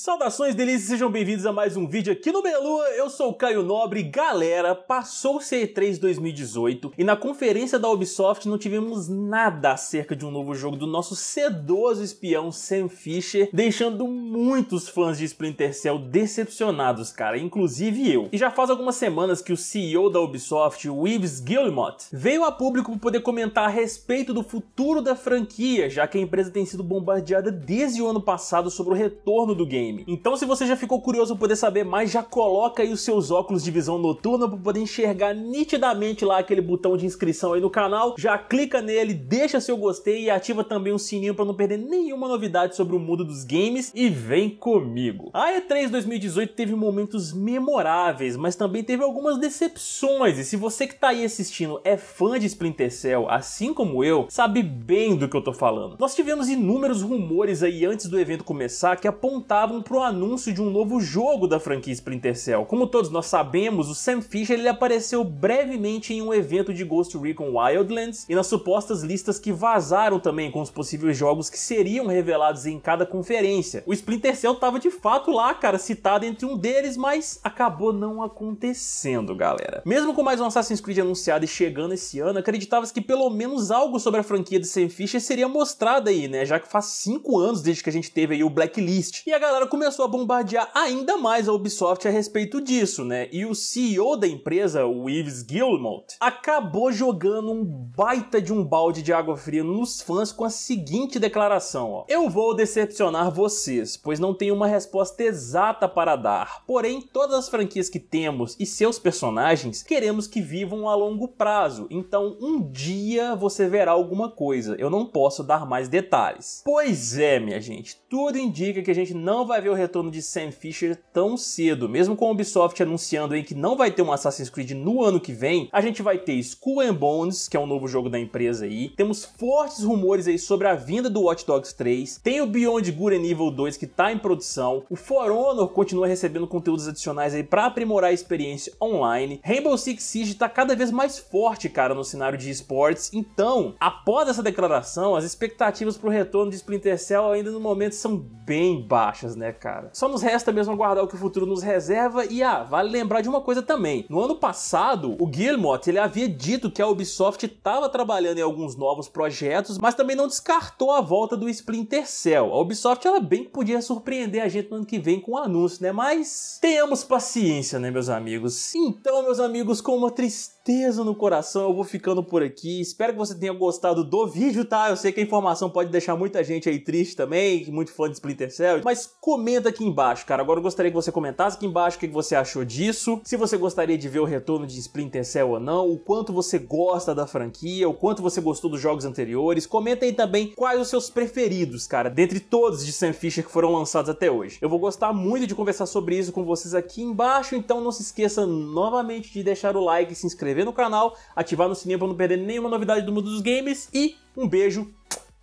Saudações delícias, sejam bem-vindos a mais um vídeo aqui no Belua. Lua. Eu sou o Caio Nobre. Galera, passou o c 3 2018 e na conferência da Ubisoft não tivemos nada acerca de um novo jogo do nosso sedoso espião Sam Fisher, deixando muitos fãs de Splinter Cell decepcionados, cara, inclusive eu. E já faz algumas semanas que o CEO da Ubisoft, o Yves Guillemot, veio a público para poder comentar a respeito do futuro da franquia, já que a empresa tem sido bombardeada desde o ano passado sobre o retorno do game. Então se você já ficou curioso por poder saber mais, já coloca aí os seus óculos de visão noturna para poder enxergar nitidamente lá aquele botão de inscrição aí no canal, já clica nele, deixa seu gostei e ativa também o sininho para não perder nenhuma novidade sobre o mundo dos games e vem comigo. A E3 2018 teve momentos memoráveis, mas também teve algumas decepções e se você que tá aí assistindo é fã de Splinter Cell, assim como eu, sabe bem do que eu tô falando. Nós tivemos inúmeros rumores aí antes do evento começar que apontavam para o anúncio de um novo jogo da franquia Splinter Cell. Como todos nós sabemos, o Sam Fisher ele apareceu brevemente em um evento de Ghost Recon Wildlands e nas supostas listas que vazaram também com os possíveis jogos que seriam revelados em cada conferência. O Splinter Cell estava de fato lá, cara, citado entre um deles, mas acabou não acontecendo, galera. Mesmo com mais um Assassin's Creed anunciado e chegando esse ano, acreditava-se que pelo menos algo sobre a franquia de Sam Fisher seria mostrado aí, né? Já que faz 5 anos desde que a gente teve aí o Blacklist. E a galera galera começou a bombardear ainda mais a Ubisoft a respeito disso, né? E o CEO da empresa, o Yves Guillemot, acabou jogando um baita de um balde de água fria nos fãs com a seguinte declaração, ó. Eu vou decepcionar vocês, pois não tenho uma resposta exata para dar. Porém, todas as franquias que temos e seus personagens, queremos que vivam a longo prazo. Então, um dia você verá alguma coisa. Eu não posso dar mais detalhes. Pois é, minha gente, tudo indica que a gente não vai ver o retorno de Sam Fisher tão cedo. Mesmo com a Ubisoft anunciando hein, que não vai ter um Assassin's Creed no ano que vem, a gente vai ter Skull and Bones, que é um novo jogo da empresa aí. Temos fortes rumores aí sobre a vinda do Watch Dogs 3. Tem o Beyond Good and Evil 2 que tá em produção. O For Honor continua recebendo conteúdos adicionais aí para aprimorar a experiência online. Rainbow Six Siege tá cada vez mais forte, cara, no cenário de esportes. Então, após essa declaração, as expectativas pro retorno de Splinter Cell ainda no momento são bem baixas, né, cara? Só nos resta mesmo aguardar o que o futuro nos reserva e, ah, vale lembrar de uma coisa também. No ano passado, o Guillemot, ele havia dito que a Ubisoft estava trabalhando em alguns novos projetos, mas também não descartou a volta do Splinter Cell. A Ubisoft, ela bem que podia surpreender a gente no ano que vem com o um anúncio, né? Mas tenhamos paciência, né, meus amigos? Então, meus amigos, com uma tristeza no coração, eu vou ficando por aqui. Espero que você tenha gostado do vídeo, tá? Eu sei que a informação pode deixar muita gente aí triste também, muito fã de Splinter Cell, mas comenta aqui embaixo, cara. Agora eu gostaria que você comentasse aqui embaixo o que você achou disso, se você gostaria de ver o retorno de Splinter Cell ou não, o quanto você gosta da franquia, o quanto você gostou dos jogos anteriores. Comenta aí também quais os seus preferidos, cara, dentre todos de Sam Fisher que foram lançados até hoje. Eu vou gostar muito de conversar sobre isso com vocês aqui embaixo, então não se esqueça novamente de deixar o like, se inscrever no canal, ativar no sininho para não perder nenhuma novidade do mundo dos games e um beijo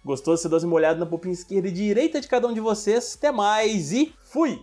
Gostou? Você dá uma olhada na popinha esquerda e direita de cada um de vocês. Até mais e fui!